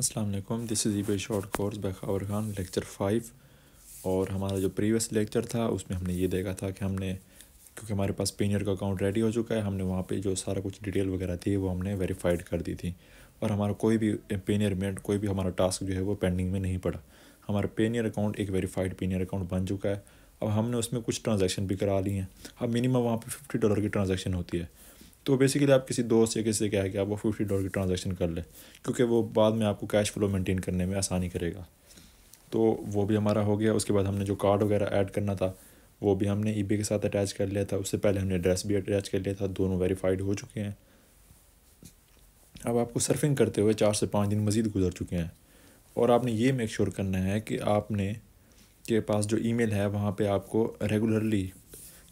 अस्सलाम वालेकुम this is e short course by Khawar Khan lecture five और हमारा जो प्रीवियस लेक्चर था उसमें हमने ये देखा था कि हमने क्योंकि हमारे पास पेनियर का अकाउंट रेडी हो चुका है हमने वहाँ पे जो सारा कुछ डिटेल वगैरह थी वो हमने वेरीफाइड कर दी थी और हमारा कोई भी पेनियर में कोई भी हमारा टास्क जो है वो पेंडिंग में नहीं पड़ा हमारा पेनियर अकाउंट एक वेरीफाइड पेनियर अकाउंट बन चुका है अब हमने उसमें कुछ ट्रांजेक्शन भी करा ली हैं अब मिनिमम वहाँ पर फिफ्टी डॉलर की ट्रांजेक्शन होती है तो बेसिकली आप किसी दोस्त या किसी से कह के आप वो फिफ्टी डॉलर की ट्रांजेक्शन कर लें क्योंकि वो बाद में आपको कैश फ्लो मेंटेन करने में आसानी करेगा तो वो भी हमारा हो गया उसके बाद हमने जो कार्ड वगैरह ऐड करना था वो भी हमने ई के साथ अटैच कर लिया था उससे पहले हमने एड्रेस भी अटैच कर लिया था दोनों वेरीफाइड हो चुके हैं अब आपको सर्फिंग करते हुए चार से पाँच दिन मज़ीद गुजर चुके हैं और आपने ये मेक श्योर करना है कि आपने के पास जो ईमेल है वहाँ पे आपको रेगुलरली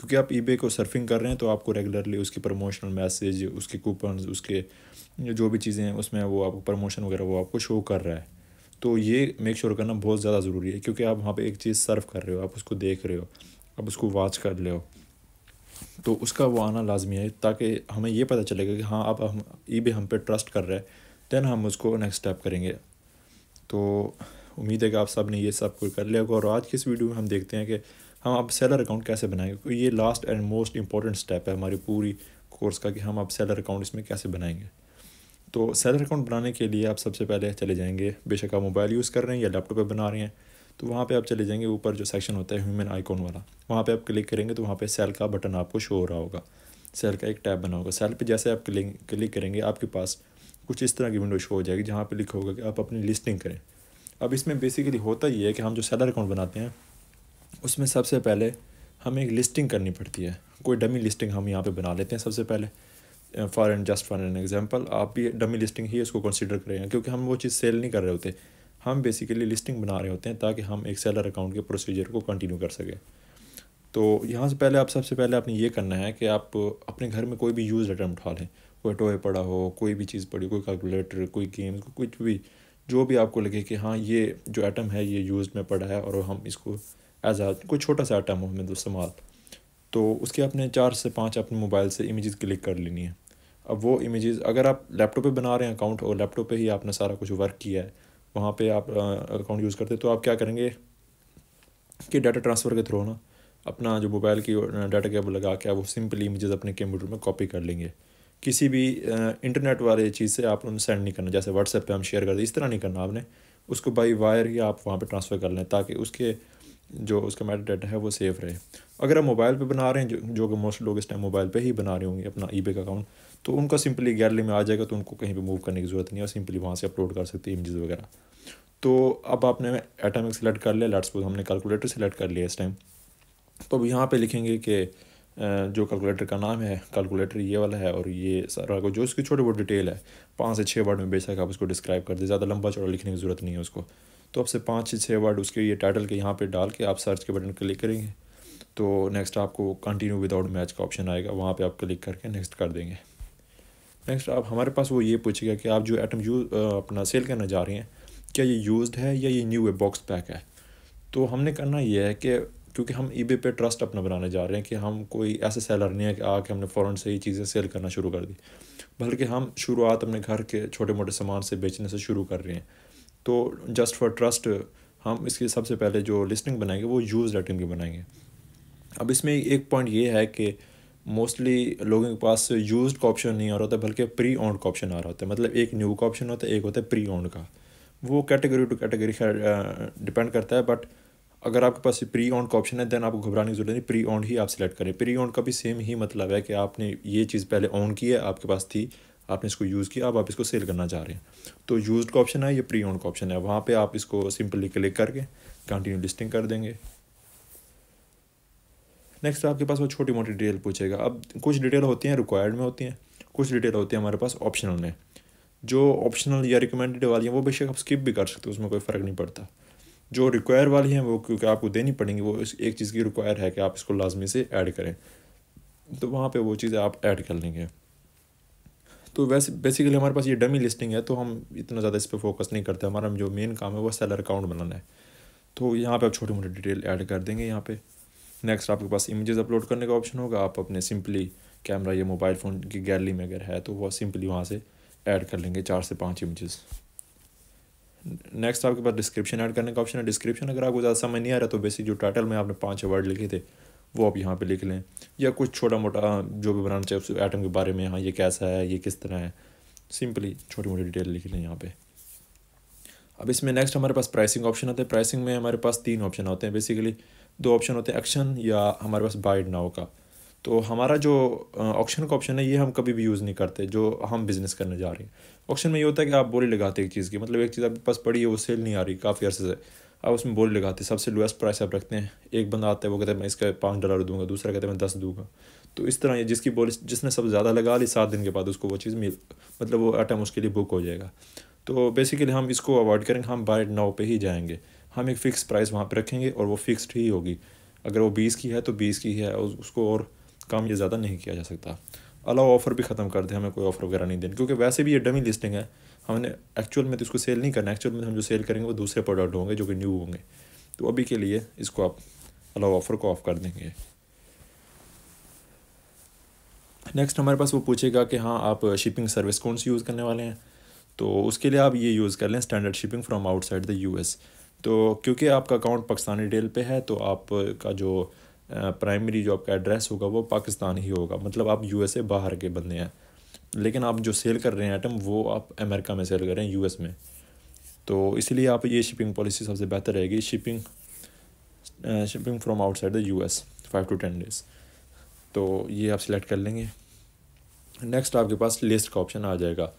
क्योंकि आप ई को सर्फिंग कर रहे हैं तो आपको रेगुलरली उसकी प्रमोशनल मैसेज उसके कूपन उसके जो भी चीज़ें हैं उसमें वो आपको प्रमोशन वगैरह वो आपको शो कर रहा है तो ये मेक श्योर करना बहुत ज़्यादा ज़रूरी है क्योंकि आप वहाँ पे एक चीज़ सर्व कर रहे हो आप उसको देख रहे हो आप उसको वॉच कर रहे हो तो उसका वो आना लाजमी है ताकि हमें ये पता चलेगा कि हाँ आप हम ई हम पे ट्रस्ट कर रहे हैं दैन हम उसको नेक्स्ट स्टेप करेंगे तो उम्मीद है कि आप सब ने ये सब कुछ कर लिया होगा और आज की इस वीडियो में हम देखते हैं कि हम अब सेलर अकाउंट कैसे बनाएंगे क्योंकि ये last and most important step है हमारी पूरी कोर्स का कि हम अब सेलर अकाउंट इसमें कैसे बनाएंगे तो सेलर अकाउंट बनाने के लिए आप सबसे पहले चले जाएंगे बेशक आप मोबाइल यूज़ कर रहे हैं या लैपटॉप पर बना रहे हैं तो वहाँ पे आप चले जाएंगे ऊपर जो सेक्शन होता है ह्यूमन आइकॉन वाला वहाँ पे आप क्लिक करेंगे तो वहाँ पे सेल का बटन आपको शो हो रहा होगा सेल का एक टैब बना होगा सेल पे जैसे आप क्लिक क्लिक करेंगे आपके पास कुछ इस तरह की विंडो शो हो जाएगी जहाँ पे लिखा होगा कि आप अपनी लिस्टिंग करें अब इसमें बेसिकली होता ही है कि हम जो सेलर अकाउंट बनाते हैं उसमें सबसे पहले हमें एक लिस्टिंग करनी पड़ती है कोई डमी लिस्टिंग हम यहाँ पे बना लेते हैं सबसे पहले for and just for an example आप भी डमी लिस्टिंग ही उसको कंसिडर हैं क्योंकि हम वो चीज़ सेल नहीं कर रहे होते हम बेसिकली लिस्टिंग बना रहे होते हैं ताकि हम एक सेलर अकाउंट के प्रोसीजर को कंटिन्यू कर सकें तो यहाँ से पहले आप सबसे पहले आपने ये करना है कि आप अपने घर में कोई भी यूज आइटम उठा लें कोई टॉय पड़ा हो कोई भी चीज़ पड़ी कोई कैलकुलेटर कोई गेम कुछ भी जो भी आपको लगे कि हाँ ये जो आइटम है ये यूज़ में पड़ा है और हम इसको एज आ कोई छोटा सा आइटम हो मतलब सामान तो उसके आपने चार से पाँच अपने मोबाइल से इमेजेस क्लिक कर लेनी है अब वो इमेजेस अगर आप लैपटॉप पे बना रहे हैं अकाउंट और लैपटॉप पे ही आपने सारा कुछ वर्क किया है वहाँ पे आप अकाउंट यूज़ करते तो आप क्या करेंगे कि डाटा ट्रांसफ़र के थ्रू ना अपना जो मोबाइल की डाटा केबल लगा के आप वो सिंपली इमेजेस अपने कंप्यूटर में कॉपी कर लेंगे किसी भी इंटरनेट वाले चीज़ से आप उन्हें सेंड नहीं करना जैसे व्हाट्सएप पे हम शेयर कर दें इस तरह नहीं करना आपने उसको बाई वायर ही आप वहाँ पे ट्रांसफ़र कर लें ताकि उसके जो उसका मेटा डाटा है वो सेफ रहे अगर आप मोबाइल पे बना रहे हैं जो जो कि मोस्ट लोग इस टाइम मोबाइल पे ही बना रहे होंगे अपना ई का अकाउंट तो उनका सिंपली गैलरी में आ जाएगा तो उनको कहीं पे मूव करने की ज़रूरत नहीं है और सिंपली वहाँ से अपलोड कर सकते हैं इमेज वगैरह तो अब आपने एटमिक सेलेक्ट कर लिया लेट्स हमने कैलकुलेटर सेलेक्ट कर लिया इस टाइम तो अब यहाँ पर लिखेंगे कि जो कैलकुलेटर का नाम है कैलकुलेटर ये वाला है और ये सारा को जो उसकी छोटे बहुत डिटेल है पाँच से छः वर्ड में बेशक आप उसको डिस्क्राइब कर दें ज़्यादा लंबा चौड़ा लिखने की ज़रूरत नहीं है उसको तो आपसे पाँच से छः वर्ड उसके ये टाइटल के यहाँ पर डाल के आप सर्च के बटन क्लिक करेंगे तो नेक्स्ट आपको कंटिन्यू विदाउट मैच का ऑप्शन आएगा वहाँ पर आप क्लिक करके नेक्स्ट कर देंगे नेक्स्ट आप हमारे पास वो ये पूछेगा कि आप जो आइटम यूज अपना सेल करना जा रहे हैं क्या ये यूज्ड है या ये न्यू है बॉक्स पैक है तो हमने करना ये है कि क्योंकि हम ई पे ट्रस्ट अपना बनाने जा रहे हैं कि हम कोई ऐसे सेलर नहीं है कि आके हमने फ़ौरन से ये चीज़ें सेल करना शुरू कर दी बल्कि हम शुरुआत अपने घर के छोटे मोटे सामान से बेचने से शुरू कर रहे हैं तो जस्ट फॉर ट्रस्ट हम इसके सबसे पहले जो लिस्टिंग बनाएंगे वो यूज़ रेटिंग की बनाएंगे अब इसमें एक पॉइंट ये है कि मोस्टली लोगों के पास यूज का ऑप्शन नहीं आ रहा होता बल्कि प्री ओन्ड का ऑप्शन आ रहा होता है मतलब एक न्यू का ऑप्शन होता है एक होता है प्री ओन्ड का वो कैटेगरी टू कैटेगरी खैर डिपेंड करता है बट अगर आपके पास प्री ओन्ड का ऑप्शन है देन आपको घबराने की जरूरत नहीं प्री ओन्ड ही आप सिलेक्ट करें प्री ओन्ड का भी सेम ही मतलब है कि आपने ये चीज़ पहले ऑन की है आपके पास थी आपने इसको यूज़ किया अब आप इसको सेल करना चाह रहे हैं तो यूज का ऑप्शन है या प्री ओन का ऑप्शन है वहाँ पर आप इसको सिंपली क्लिक करके कंटिन्यू लिस्टिंग कर देंगे नेक्स्ट आपके पास वो छोटी मोटी डिटेल पूछेगा अब कुछ डिटेल होती हैं रिक्वायर्ड में होती हैं कुछ डिटेल होती है हमारे पास ऑप्शनल में जो ऑप्शनल या रिकमेंडेड वाली हैं वो बेशक आप स्किप भी कर सकते हो उसमें कोई फ़र्क नहीं पड़ता जो रिक्वायर वाली हैं वो क्योंकि आपको देनी पड़ेंगी वो इस एक चीज़ की रिक्वायर है कि आप इसको लाजमी से ऐड करें तो वहाँ पे वो चीज़ें आप ऐड कर लेंगे तो वैसे बेसिकली हमारे पास ये डमी लिस्टिंग है तो हम इतना ज़्यादा इस पर फोकस नहीं करते हमारा जो मेन काम है वो सेलर अकाउंट बनाना है तो यहाँ पे आप छोटी मोटी डिटेल ऐड कर देंगे यहाँ पे नेक्स्ट आपके पास इमेजेस अपलोड करने का ऑप्शन होगा आप अपने सिंपली कैमरा या मोबाइल फ़ोन की गैलरी में अगर है तो वह सिंपली वहाँ से ऐड कर लेंगे चार से पाँच इमेजेस नेक्स्ट आपके पास डिस्क्रिप्शन ऐड करने का ऑप्शन है डिस्क्रिप्शन अगर आपको ज़्यादा समझ नहीं आ रहा तो बेसिक जो टाइटल में आपने पाँच वर्ड लिखे थे वो आप यहाँ पे लिख लें या कुछ छोटा मोटा जो भी बनाना चाहिए उस आइटम के बारे में हाँ ये कैसा है ये किस तरह है सिंपली छोटी मोटी डिटेल लिख लें यहाँ पे अब इसमें नेक्स्ट हमारे पास प्राइसिंग ऑप्शन आते हैं प्राइसिंग में हमारे पास तीन ऑप्शन होते हैं बेसिकली दो ऑप्शन होते हैं एक्शन या हमारे पास बाइड नाउ का तो हमारा जो ऑप्शन का ऑप्शन है ये हम कभी भी यूज़ नहीं करते जो हम बिज़नेस करने जा रहे हैं ऑप्शन में ये होता है कि आप बोली लगाते एक चीज़ की मतलब एक चीज़ आपके पास पड़ी है वो सेल नहीं आ रही काफ़ी अर्से से अब उसमें बोली लगाते सबसे लोएस्ट प्राइस आप रखते हैं एक बंदा आता है वो कहता है मैं इसका पाँच डॉलर दूंगा दूसरा कहता है मैं दस दूंगा तो इस तरह ये जिसकी बोली जिसने सबसे ज़्यादा लगा ली सात दिन के बाद उसको वो चीज़ मिल मतलब वो आइटम उसके लिए बुक हो जाएगा तो बेसिकली हम इसको अवॉइड करेंगे हम बाय नाव पे ही जाएंगे हम एक फ़िक्स प्राइस वहाँ पे रखेंगे और वो फिक्स्ड ही होगी अगर वो बीस की है तो बीस की है उसको और काम ये ज़्यादा नहीं किया जा सकता अलावा ऑफ़र भी ख़त्म कर दें हमें कोई ऑफ़र वगैरह नहीं देने क्योंकि वैसे भी ये डमी लिस्टिंग है हमने एक्चुअल में तो इसको सेल नहीं करना एक्चुअल में हम जो सेल करेंगे वो दूसरे प्रोडक्ट होंगे जो कि न्यू होंगे तो अभी के लिए इसको आप अलाउ ऑफर को ऑफ कर देंगे नेक्स्ट हमारे पास वो पूछेगा कि हाँ आप शिपिंग सर्विस कौन सी यूज़ करने वाले हैं तो उसके लिए आप ये यूज़ कर लें standard shipping from outside the US तो क्योंकि आपका अकाउंट पाकिस्तानी डेल पे है तो आपका जो प्राइमरी जो आपका एड्रेस होगा वो पाकिस्तान ही होगा मतलब आप यूएसए बाहर के बंदे हैं लेकिन आप जो सेल कर रहे हैं आइटम वो आप अमेरिका में सेल कर रहे हैं यूएस में तो इसलिए आप ये शिपिंग पॉलिसी सबसे बेहतर रहेगी shipping shipping from outside the US five to ten days तो ये आप सिलेक्ट कर लेंगे नेक्स्ट आपके पास लिस्ट का ऑप्शन आ जाएगा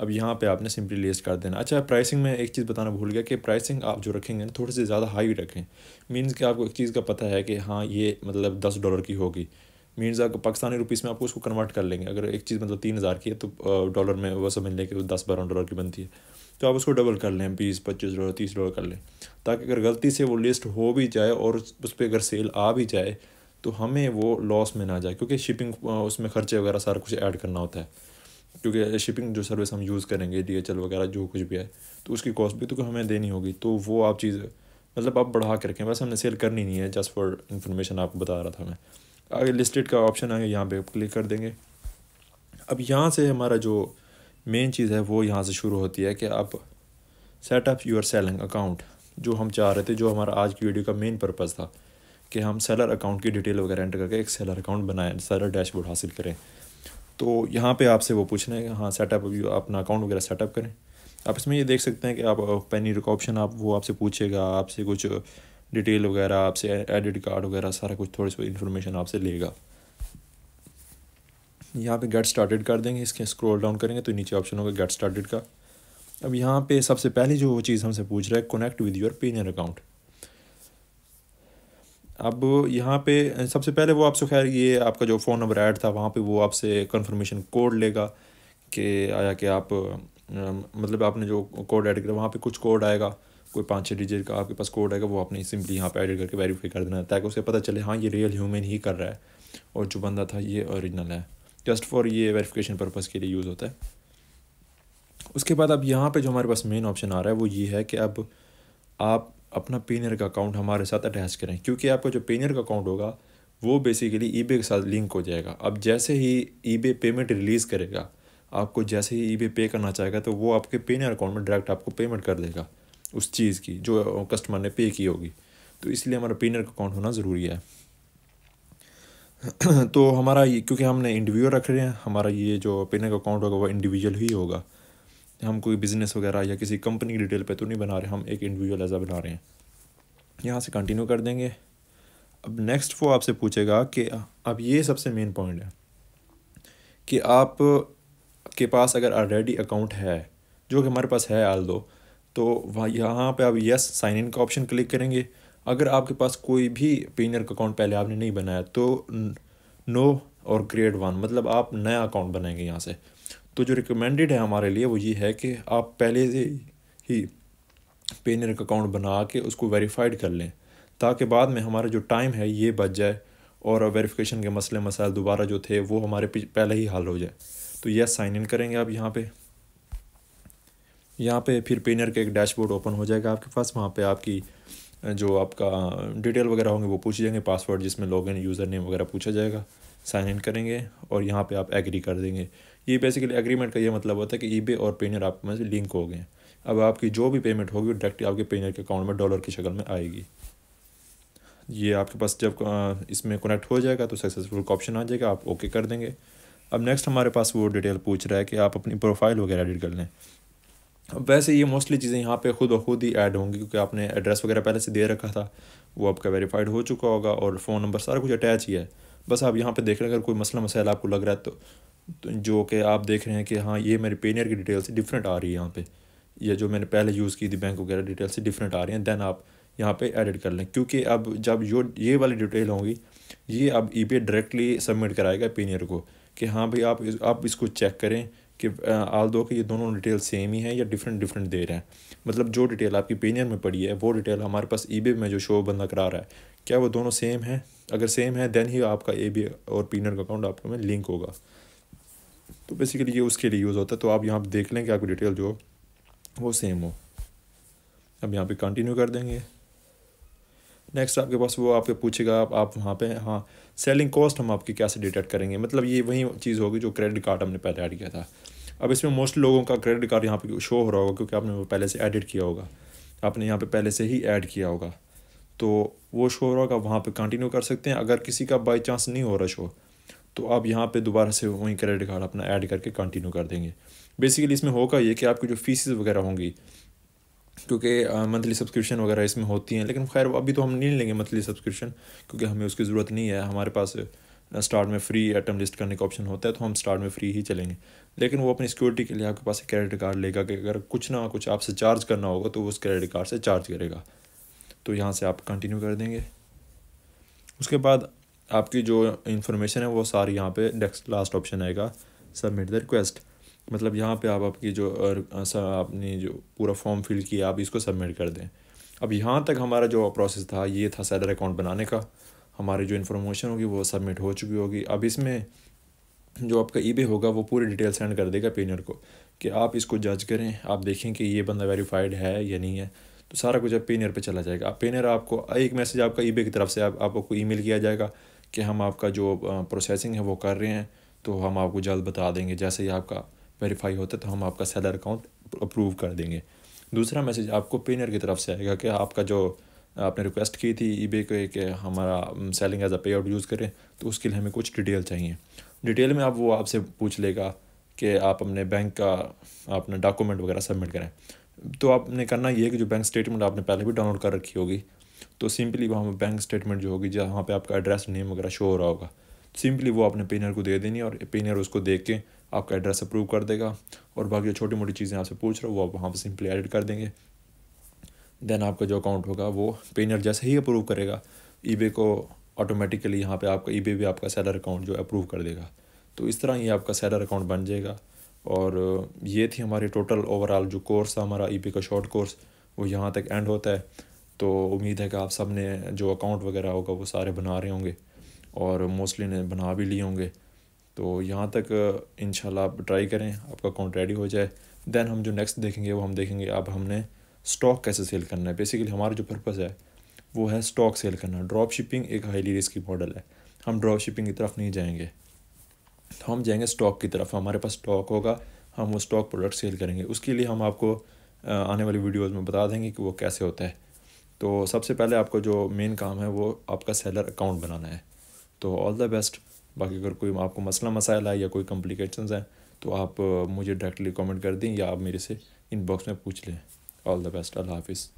अब यहाँ पे आपने सिंपली लिस्ट कर देना अच्छा प्राइसिंग में एक चीज़ बताना भूल गया कि प्राइसिंग आप जो रखेंगे ना थोड़ी सी ज़्यादा हाई रखें मीन्स कि आपको एक चीज़ का पता है कि हाँ ये मतलब दस डॉलर की होगी मीन्स अगर पाकिस्तानी रुपीस में आपको उसको कन्वर्ट कर लेंगे अगर एक चीज़ मतलब तीन हज़ार की है तो डॉलर में वह समझ लें कि दस बारह डॉलर की बनती है तो आप उसको डबल कर लें बीस पच्चीस डॉलर तीस डॉलर कर लें ताकि अगर गलती से वो लिस्ट हो भी जाए और उस पर अगर सेल आ भी जाए तो हमें वो लॉस में ना जाए क्योंकि शिपिंग उसमें खर्चे वगैरह सारा कुछ ऐड करना होता है क्योंकि शिपिंग जो सर्विस हम यूज़ करेंगे डी एच एल वगैरह जो कुछ भी है तो उसकी कॉस्ट भी तो हमें देनी होगी तो वो आप चीज़ मतलब आप बढ़ा करके वैसे हमने सेल करनी नहीं है जस्ट फॉर इन्फॉर्मेशन आपको बता रहा था मैं आगे लिस्टेड का ऑप्शन आएगा यहाँ पे क्लिक कर देंगे अब यहाँ से हमारा जो मेन चीज़ है वो यहाँ से शुरू होती है कि आप सेटअप योर सेलिंग अकाउंट जो हम चाह रहे थे जो हमारा आज की वीडियो का मेन पर्पज़ था कि हम सेलर अकाउंट की डिटेल वगैरह एंटर करके एक सेलर अकाउंट बनाएं सेलर डैशबोर्ड हासिल करें तो यहाँ पे आपसे वो पूछना है कि हाँ सेटअप अपना अकाउंट वगैरह सेटअप करें आप इसमें ये देख सकते हैं कि आप पेनी uh, का ऑप्शन आप वो आपसे पूछेगा आपसे कुछ डिटेल वगैरह आपसे एडिट कार्ड वगैरह सारा कुछ थोड़ी सी इन्फॉर्मेशन आपसे लेगा यहाँ पे गेट स्टार्टेड कर देंगे इसके स्क्रॉल डाउन करेंगे तो नीचे ऑप्शन होगा गेट स्टार्टेड का अब यहाँ पे सबसे पहली जो वो चीज़ हमसे पूछ रहा है connect with your Payoneer account अब यहाँ पे सबसे पहले वो आपसे खैर ये आपका जो फ़ोन नंबर ऐड था वहाँ पे वो आपसे कन्फर्मेशन कोड लेगा कि आया कि आप मतलब आपने जो कोड ऐड किया वहाँ पे कुछ कोड आएगा कोई पाँच छः डिजिट का आपके पास कोड आएगा वो आपने सिंपली यहाँ पे एडिट करके वेरीफाई कर देना है ताकि उसे पता चले हाँ ये रियल ह्यूमन ही कर रहा है और जो बंदा था ये ओरिजिनल है जस्ट फॉर ये वेरीफिकेशन पर्पज़ के लिए यूज़ होता है उसके बाद अब यहाँ पर जो हमारे पास मेन ऑप्शन आ रहा है वो ये है कि अब आप अपना पेनियर का अकाउंट हमारे साथ अटैच करें क्योंकि आपका जो पेनियर का अकाउंट होगा वो बेसिकली ई के साथ लिंक हो जाएगा अब जैसे ही ईबे पेमेंट रिलीज़ करेगा आपको जैसे ही ई पे करना चाहेगा तो वो आपके पेनियर अकाउंट में डायरेक्ट आपको पेमेंट कर देगा उस चीज़ की जो कस्टमर ने पे की होगी तो इसलिए हमारा प्रीनर का अकाउंट होना ज़रूरी है तो हमारा ये क्योंकि हमने इंडिविजुअल रख रहे हैं हमारा ये जो पेनर का अकाउंट होगा वो इंडिविजुअल ही होगा हम कोई बिज़नेस वगैरह या किसी कंपनी की डिटेल पे तो नहीं बना रहे हम एक इंडिविजुअल ऐसा बना रहे हैं यहाँ से कंटिन्यू कर देंगे अब नेक्स्ट वो आपसे पूछेगा कि अब ये सबसे मेन पॉइंट है कि आप के पास अगर ऑलरेडी अकाउंट है जो कि हमारे पास है आल दो तो वहाँ यहाँ पर आप यस साइन इन का ऑप्शन क्लिक करेंगे अगर आपके पास कोई भी पेनर का अकाउंट पहले आपने नहीं बनाया तो नो और क्रिएट वन मतलब आप नया अकाउंट बनाएंगे यहाँ से तो जो रिकमेंडेड है हमारे लिए वो ये है कि आप पहले से ही पेनर का अकाउंट बना के उसको वेरीफाइड कर लें ताकि बाद में हमारा जो टाइम है ये बच जाए और वेरीफिकेशन के मसले मसाइल दोबारा जो थे वो हमारे पहले ही हल हो जाए तो यस साइन इन करेंगे आप यहाँ पर यहाँ पे फिर पेनर का एक डैशबोर्ड ओपन हो जाएगा आपके पास वहाँ पे आपकी जो आपका डिटेल वगैरह होंगे वो पूछ जाएंगे पासवर्ड जिसमें लॉगिन यूज़र नेम वगैरह पूछा जाएगा साइन इन करेंगे और यहाँ पे आप एग्री कर देंगे ये बेसिकली एग्रीमेंट का ये मतलब होता है कि ई और पेनर आप में लिंक हो गए अब आपकी जो भी पेमेंट होगी डायरेक्ट आपके पेनर के अकाउंट में डॉलर की शक्ल में आएगी ये आपके पास जब इसमें कनेक्ट हो जाएगा तो सक्सेसफुल ऑप्शन आ जाएगा आप ओके कर देंगे अब नेक्स्ट हमारे पास वो डिटेल पूछ रहा है कि आप अपनी प्रोफाइल वगैरह एडिट कर लें वैसे ये मोस्टली चीज़ें यहाँ पे खुद ब खुद ही ऐड होंगी क्योंकि आपने एड्रेस वगैरह पहले से दे रखा था वो आपका वेरीफाइड हो चुका होगा और फ़ोन नंबर सारा कुछ अटैच ही है बस आप यहाँ पे देख रहे हैं अगर कोई मसला मसाइल आपको लग रहा है तो, तो जो कि आप देख रहे हैं कि हाँ ये मेरे पेनियर की डिटेल्स डिफरेंट आ रही है यहाँ पर या जो मैंने पहले यूज़ की थी बैंक वगैरह डिटेल्स डिफरेंट आ रही हैं दैन आप यहाँ पर एडिट कर लें क्योंकि अब जब यो ये वाली डिटेल होंगी ये अब ई डायरेक्टली सबमिट कराएगा पेनियर को कि हाँ भाई आप आप इसको चेक करें कि आल दो के ये दोनों डिटेल सेम ही हैं या डिफरेंट डिफरेंट दे रहे हैं मतलब जो डिटेल आपकी पेनियर में पड़ी है वो डिटेल हमारे पास ई में जो शो बंदा करा रहा है क्या वो दोनों सेम है अगर सेम है देन ही आपका ए बी और पीनर का अकाउंट आपको में लिंक होगा तो बेसिकली ये उसके लिए यूज़ होता है तो आप यहाँ पर देख लें कि आपकी डिटेल जो वो सेम हो अब यहाँ पर कंटिन्यू कर देंगे नेक्स्ट आपके पास वो आपके पूछेगा आप आप वहाँ पे हाँ सेलिंग कॉस्ट हम आपकी कैसे डिटेक्ट करेंगे मतलब ये वही चीज़ होगी जो क्रेडिट कार्ड हमने पहले ऐड किया था अब इसमें मोस्ट लोगों का क्रेडिट कार्ड यहाँ पे शो हो रहा होगा क्योंकि आपने वो पहले से एडिट किया होगा आपने यहाँ पे पहले से ही ऐड किया होगा तो वो शो हो रहा होगा वहाँ पे कंटिन्यू कर सकते हैं अगर किसी का बाई चांस नहीं हो रहा शो तो आप यहाँ पे दोबारा से वहीं क्रेडिट कार्ड अपना ऐड करके कंटिन्यू कर देंगे बेसिकली इसमें होगा ये कि आपकी जो फीसिस वगैरह होंगी क्योंकि मंथली सब्सक्रिप्शन वगैरह इसमें होती हैं लेकिन खैर अभी तो हम नहीं लेंगे मंथली सब्सक्रिप्शन क्योंकि हमें उसकी ज़रूरत नहीं है हमारे पास स्टार्ट में फ्री आइटम लिस्ट करने का ऑप्शन होता है तो हम स्टार्ट में फ्री ही चलेंगे लेकिन वो अपनी सिक्योरिटी के लिए आपके पास एक क्रेडिट कार्ड लेगा कि अगर कुछ ना कुछ आपसे चार्ज करना होगा तो वो उस क्रेडिट कार्ड से चार्ज करेगा तो यहाँ से आप कंटिन्यू कर देंगे उसके बाद आपकी जो इन्फॉर्मेशन है वो सारी यहाँ पे नेक्स्ट लास्ट ऑप्शन आएगा सबमिट द रिक्वेस्ट मतलब यहाँ पे आप आपकी जो आपने जो पूरा फॉर्म फिल किया आप इसको सबमिट कर दें अब यहाँ तक हमारा जो प्रोसेस था ये था सैलर अकाउंट बनाने का हमारी जो इन्फॉर्मेशन होगी वो सबमिट हो चुकी होगी अब इसमें जो आपका ई होगा वो पूरी डिटेल सेंड कर देगा पेनियर को कि आप इसको जज करें आप देखें कि ये बंदा वेरीफाइड है या नहीं है तो सारा कुछ अब पेनियर पे चला जाएगा अब पेनियर आपको एक मैसेज आपका ई की तरफ से आप, आपको मेल किया जाएगा कि हम आपका जो प्रोसेसिंग है वो कर रहे हैं तो हम आपको जल्द बता देंगे जैसे ही आपका वेरीफाई होता है तो हम आपका सैलर अकाउंट अप्रूव कर देंगे दूसरा मैसेज आपको पेनियर की तरफ से आएगा कि आपका जो आपने रिक्वेस्ट की थी ई को एक हमारा सेलिंग एज अ पे आउट यूज़ करें तो उसके लिए हमें कुछ डिटेल चाहिए डिटेल में आप वो आपसे पूछ लेगा कि आप अपने बैंक का अपना डॉक्यूमेंट वगैरह सबमिट करें तो आपने करना ये है कि जो बैंक स्टेटमेंट आपने पहले भी डाउनलोड कर रखी होगी तो सिंपली वहाँ पर बैंक स्टेटमेंट जो होगी जहाँ पे आपका एड्रेस नेम वगैरह शो हो रहा होगा सिंपली वो आपने पेनर को दे देनी और पेनर उसको देख के आपका एड्रेस अप्रूव कर देगा और बाकी जो छोटी मोटी चीज़ें आपसे पूछ रहा हो वो आप वहाँ पर सिंपली एडिट कर देंगे देन आपका जो अकाउंट होगा वो पेनर जैसे ही अप्रूव करेगा ई को ऑटोमेटिकली यहाँ पे आपका ई भी आपका सैलर अकाउंट जो अप्रूव कर देगा तो इस तरह ये आपका सैलर अकाउंट बन जाएगा और ये थी हमारी टोटल ओवरऑल जो कोर्स था हमारा ई का शॉर्ट कोर्स वो यहाँ तक एंड होता है तो उम्मीद है कि आप सब ने जो अकाउंट वगैरह होगा वो सारे बना रहे होंगे और मोस्टली ने बना भी लिए होंगे तो यहाँ तक इन आप ट्राई करें आपका अकाउंट रेडी हो जाए दैन हम जो नेक्स्ट देखेंगे वो हम देखेंगे अब हमने स्टॉक कैसे सेल करना है बेसिकली हमारा जो पर्पज़ है वो है स्टॉक सेल करना ड्रॉप शिपिंग एक हाईली रिस्की मॉडल है हम ड्रॉप शिपिंग की तरफ नहीं जाएंगे तो हम जाएंगे स्टॉक की तरफ हमारे पास स्टॉक होगा हम वो स्टॉक प्रोडक्ट सेल करेंगे उसके लिए हम आपको आने वाली वीडियोज़ में बता देंगे कि वो कैसे होता है तो सबसे पहले आपको जो मेन काम है वो आपका सेलर अकाउंट बनाना है तो ऑल द बेस्ट बाकी अगर कोई आपको मसला मसाइल है या कोई कम्प्लिकेशन हैं तो आप मुझे डायरेक्टली कमेंट कर दें या आप मेरे से इनबॉक्स में पूछ लें all the best allah hafiz